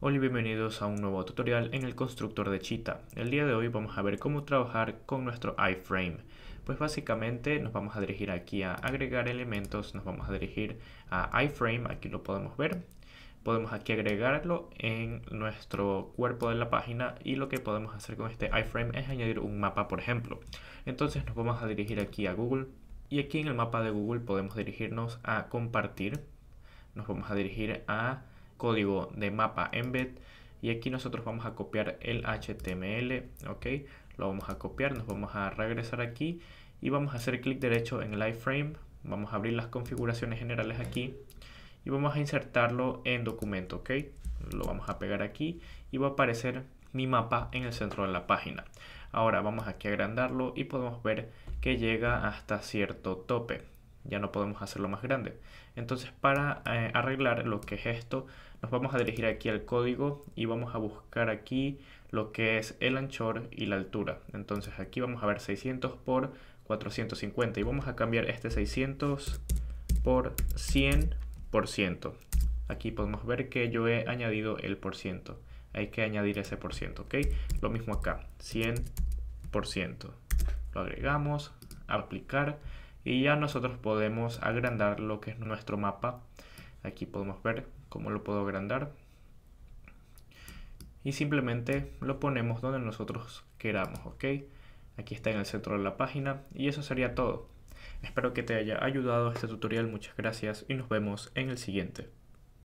Hola y bienvenidos a un nuevo tutorial en el constructor de Cheetah. El día de hoy vamos a ver cómo trabajar con nuestro iframe. Pues básicamente nos vamos a dirigir aquí a agregar elementos, nos vamos a dirigir a iframe, aquí lo podemos ver. Podemos aquí agregarlo en nuestro cuerpo de la página y lo que podemos hacer con este iframe es añadir un mapa por ejemplo. Entonces nos vamos a dirigir aquí a Google y aquí en el mapa de Google podemos dirigirnos a compartir. Nos vamos a dirigir a código de mapa embed. Y aquí nosotros vamos a copiar el HTML. Ok, lo vamos a copiar. Nos vamos a regresar aquí y vamos a hacer clic derecho en el iframe. Vamos a abrir las configuraciones generales aquí y vamos a insertarlo en documento. Ok, lo vamos a pegar aquí y va a aparecer mi mapa en el centro de la página. Ahora vamos aquí a agrandarlo y podemos ver que llega hasta cierto tope. Ya no podemos hacerlo más grande. Entonces para eh, arreglar lo que es esto, nos vamos a dirigir aquí al código y vamos a buscar aquí lo que es el anchor y la altura. Entonces aquí vamos a ver 600 por 450 y vamos a cambiar este 600 por 100%. Aquí podemos ver que yo he añadido el por ciento hay que añadir ese por ciento, ¿ok? Lo mismo acá, 100%. Lo agregamos, aplicar y ya nosotros podemos agrandar lo que es nuestro mapa. Aquí podemos ver cómo lo puedo agrandar. Y simplemente lo ponemos donde nosotros queramos, ¿ok? Aquí está en el centro de la página y eso sería todo. Espero que te haya ayudado este tutorial, muchas gracias y nos vemos en el siguiente.